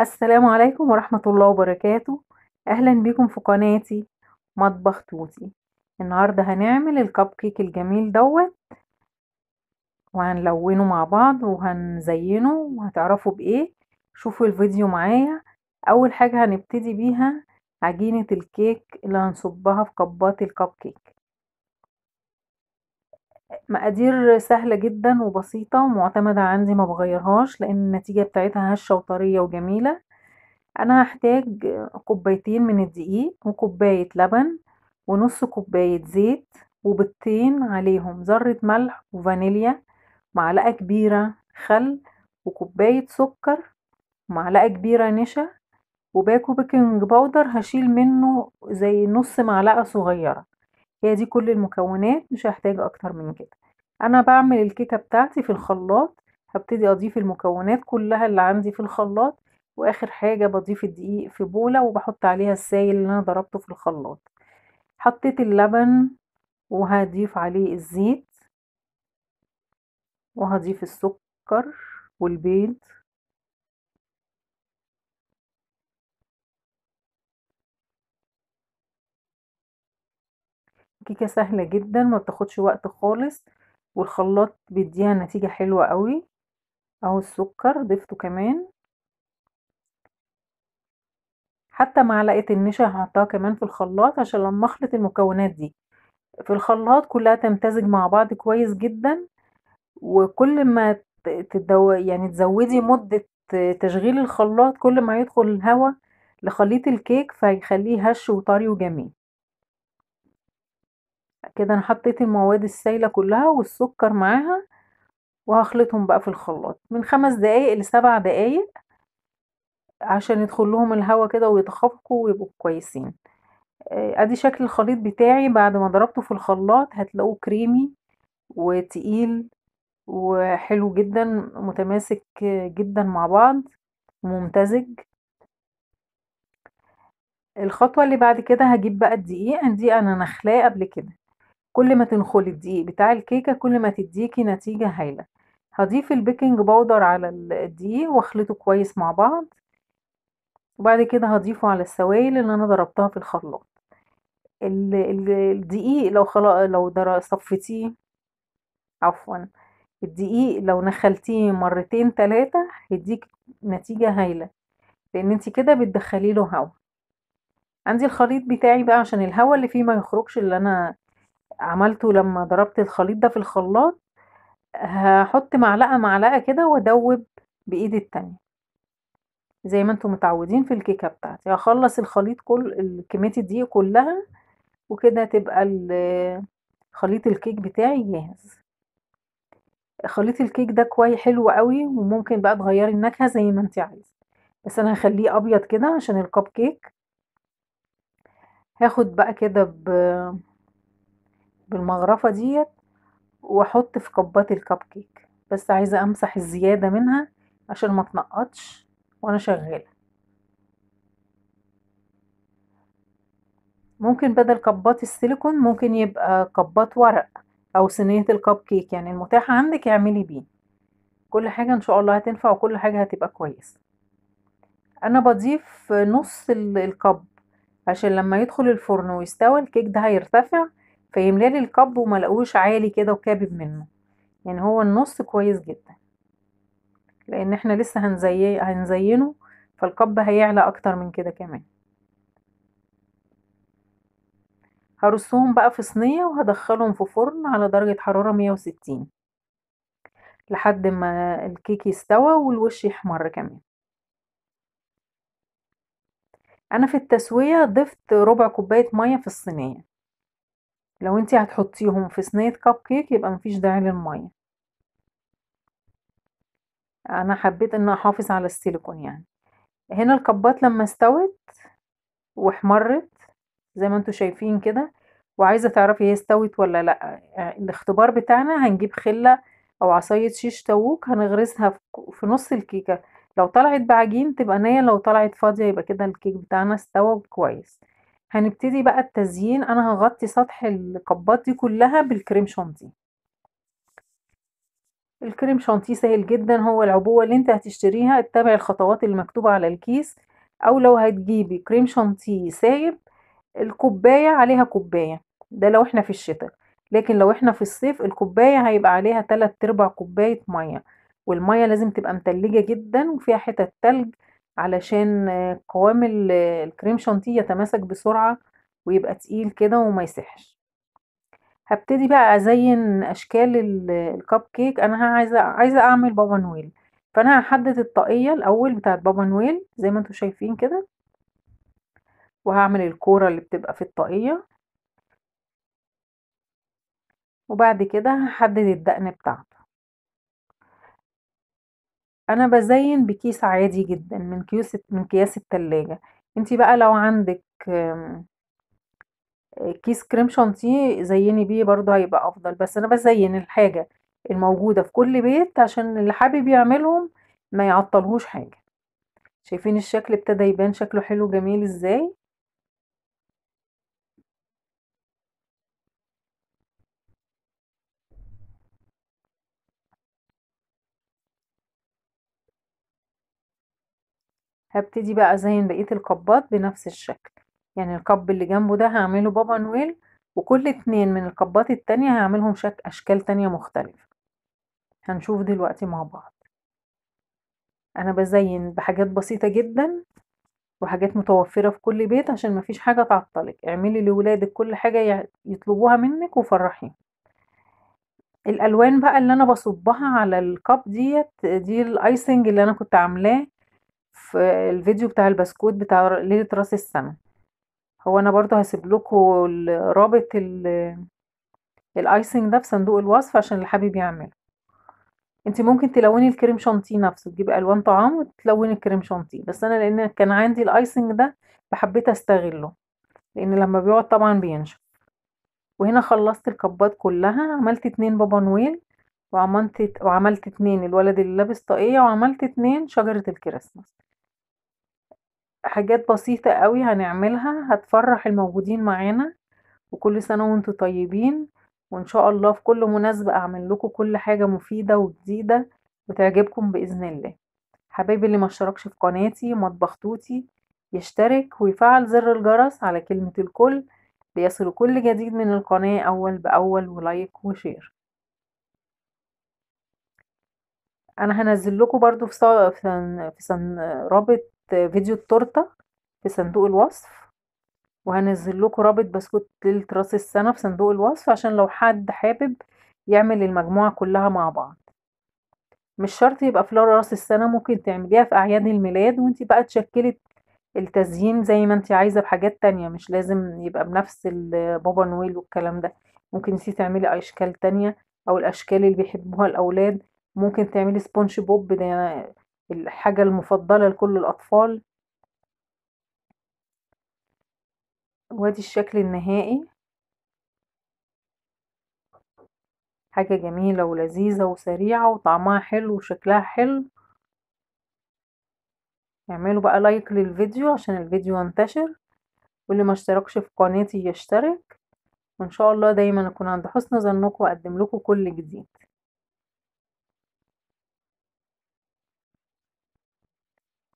السلام عليكم ورحمة الله وبركاته أهلا بكم في قناتي مطبخ توتي النهاردة هنعمل الكب كيك الجميل دوت وهنلونه مع بعض وهنزينه وهتعرفوا بإيه شوفوا الفيديو معايا أول حاجة هنبتدي بيها عجينة الكيك اللي هنصبها في كبات الكب كيك مقادير سهلة جدا وبسيطة ومعتمدة عندي ما بغيرهاش لان النتيجة بتاعتها هشة وطرية وجميلة انا هحتاج كوبايتين من الدقيق وكوباية لبن ونص كوباية زيت وبيضتين عليهم ذرة ملح وفانيليا معلقة كبيرة خل وكوباية سكر ومعلقة كبيرة نشا وباكو بيكنج باودر هشيل منه زي نص معلقة صغيرة هي دي كل المكونات مش هحتاج اكتر من كده انا بعمل الكيكه بتاعتي في الخلاط هبتدي اضيف المكونات كلها اللي عندي في الخلاط واخر حاجه بضيف الدقيق في بوله وبحط عليها السائل اللي انا ضربته في الخلاط حطيت اللبن وهضيف عليه الزيت وهضيف السكر والبيض الكيكة سهلة جدا ما بتاخدش وقت خالص والخلاط بيديها نتيجة حلوة قوي اهو السكر ضفته كمان حتى معلقة النشا هحطها كمان في الخلاط عشان لما اخلط المكونات دي في الخلاط كلها تمتزج مع بعض كويس جدا وكل ما تدو يعني تزودي مدة تشغيل الخلاط كل ما يدخل الهواء لخليط الكيك فيخليه هش وطري وجميل كده انا حطيت المواد السايله كلها والسكر معاها وهخلطهم بقى في الخلاط من خمس دقايق لسبع دقايق عشان يدخل لهم الهواء كده ويتخفقوا ويبقوا كويسين آه، ادي شكل الخليط بتاعي بعد ما ضربته في الخلاط هتلاقوه كريمي وتقيل وحلو جدا متماسك جدا مع بعض ممتزج الخطوة اللي بعد كده هجيب بقى الدقيق الدقيق انا نخلاه قبل كده كل ما تنخلي الدقيق بتاع الكيكة كل ما تديكي نتيجة هايلة هضيف البيكنج باودر على الدقيق واخلطه كويس مع بعض وبعد كده هضيفه على السوائل اللي انا ضربتها في الخلاط الدقيق لو خلاص لو صفيتيه عفوا الدقيق لو نخلتيه مرتين تلاتة هيديك نتيجة هايلة لان انت كده بتدخلي له هوا عندي الخليط بتاعي بقى عشان الهوا اللي فيه ما يخرجش اللي انا عملته لما ضربت الخليط ده في الخلاط هحط معلقة معلقة كده وادوب بايدي التانية زي ما انتم متعودين في الكيكة بتاعتي هخلص الخليط كل كمية دي كلها وكده تبقى خليط الكيك بتاعي جاهز خليط الكيك ده كويس حلو قوي وممكن بقى تغيري النكهة زي ما انت عايزة بس انا هخليه ابيض كده عشان الكب كيك هاخد بقى كده بالمغرفة ديت واحط في قبات الكب كيك بس عايزة امسح الزيادة منها عشان ما تنقطش وانا شغالة ممكن بدل قبات السيليكون ممكن يبقى قبات ورق او صينية الكب كيك يعني المتاح عندك اعملي بيه كل حاجة ان شاء الله هتنفع وكل حاجة هتبقى كويسة انا بضيف نص الكب عشان لما يدخل الفرن ويستوى الكيك ده هيرتفع فيملى لي الكب وما لقوش عالي كده وكابب منه يعني هو النص كويس جدا لان احنا لسه هنزي... هنزينه فالكب هيعلى اكتر من كده كمان هرصهم بقى في صينية وهدخلهم في فرن على درجة حرارة 160 لحد ما الكيك يستوى والوش يحمر كمان انا في التسوية ضفت ربع كوباية مية في الصينية لو انتي هتحطيهم في صينية كب كيك يبقى مفيش داعي للمية انا حبيت ان احافظ على السيليكون يعني هنا الكبات لما استوت واحمرت زي ما انتوا شايفين كده وعايزه تعرفي هي استوت ولا لا الاختبار بتاعنا هنجيب خله او عصايه شيش تاووك هنغرسها في نص الكيكه لو طلعت بعجين تبقى نيه لو طلعت فاضيه يبقى كده الكيك بتاعنا استوى كويس هنبتدي بقى التزيين انا هغطي سطح القبات دي كلها بالكريم شانتيه الكريم شانتيه سهل جدا هو العبوة اللي انت هتشتريها اتبع الخطوات المكتوبة على الكيس او لو هتجيبي كريم شانتيه سايب الكوباية عليها كوباية ده لو احنا في الشتاء لكن لو احنا في الصيف الكوباية هيبقى عليها تلات ارباع كوباية مية والمية لازم تبقى متلجة جدا وفيها حتت تلج علشان قوام الكريم شانتيه يتماسك بسرعة ويبقى تقيل كده وما يسحش هبتدي بقى ازين اشكال الكب كيك انا عايزه عايزه اعمل بابا نويل فانا هحدد الطاقيه الاول بتاعه بابا نويل زي ما انتم شايفين كده وهعمل الكوره اللي بتبقى في الطاقيه وبعد كده هحدد الدقن بتاعته أنا بزين بكيس عادي جدًا من كيوس من كياس التلاجة، أنتِ بقى لو عندِك كيس كريم شانتيه زيّني بيه برضه هيبقى أفضل، بس أنا بزين الحاجة الموجودة في كل بيت عشان اللي حابب يعملهم ما يعطّلهوش حاجة. شايفين الشكل ابتدى يبان شكله حلو جميل إزاي؟ هبتدي بقى ازين بقية القبات بنفس الشكل يعني القب اللي جنبه ده هعمله بابا نويل وكل اتنين من القبات التانية هعملهم شك اشكال تانية مختلفة هنشوف دلوقتي مع بعض انا بزين بحاجات بسيطة جدا وحاجات متوفرة في كل بيت عشان مفيش حاجة تعطلك اعملي لولادك كل حاجة يطلبوها منك وفرحيهم الالوان بقى اللي انا بصبها على القب ديت دي الايسنج اللي انا كنت عاملاه في الفيديو بتاع البسكوت بتاع ليلة راس السنة هو انا برضو هسيب لكم رابط الايسنج ده في صندوق الوصف عشان اللي حابب يعمله انت ممكن تلوني الكريم شانتيه نفسه تجيبي الوان طعام وتلوني الكريم شانتيه بس انا لان كان عندي الايسنج ده فحبيت استغله لان لما بيقعد طبعا بينشف وهنا خلصت الكبات كلها عملت اتنين بابا نويل وعملت وعملت اتنين الولد اللي لابس طاقية وعملت اتنين شجرة الكريسماس حاجات بسيطة قوي هنعملها هتفرح الموجودين معانا وكل سنة وانتوا طيبين وان شاء الله في كل مناسبة اعمل لكم كل حاجة مفيدة وجديدة وتعجبكم بإذن الله حبايبي اللي ما اشتركش في قناتي مطبخ توتي يشترك ويفعل زر الجرس على كلمة الكل ليصل كل جديد من القناة أول بأول ولايك وشير انا هنزل لكم برضو في صن... في صن... رابط فيديو التورته في صندوق الوصف وهنزل لكم رابط بسكوت ليله راس السنه في صندوق الوصف عشان لو حد حابب يعمل المجموعه كلها مع بعض مش شرط يبقى في راس السنه ممكن تعمليها في اعياد الميلاد وانت بقى تشكلي التزيين زي ما انت عايزه بحاجات تانية مش لازم يبقى بنفس بابا نويل والكلام ده ممكن انت تعملي اشكال تانية او الاشكال اللي بيحبوها الاولاد ممكن تعملي سبونج بوب ده يعني الحاجة المفضلة لكل الأطفال وادي الشكل النهائي حاجة جميلة ولذيذة وسريعة وطعمها حلو وشكلها حلو اعملوا بقى لايك للفيديو عشان الفيديو ينتشر واللي ما اشتركش في قناتي يشترك وان شاء الله دايما اكون عند حسن ظنكم واقدم لكم كل جديد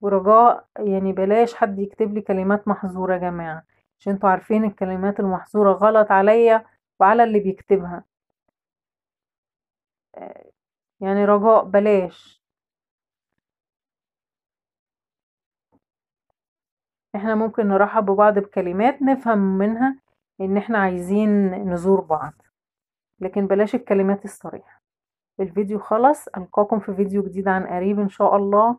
ورجاء يعني بلاش حد يكتب لي كلمات محظورة يا جماعة عشان انتوا عارفين الكلمات المحظورة غلط عليا وعلى اللي بيكتبها آه، يعني رجاء بلاش احنا ممكن نرحب ببعض بكلمات نفهم منها ان احنا عايزين نزور بعض لكن بلاش الكلمات الصريحة الفيديو خلص ألقاكم في فيديو جديد عن قريب إن شاء الله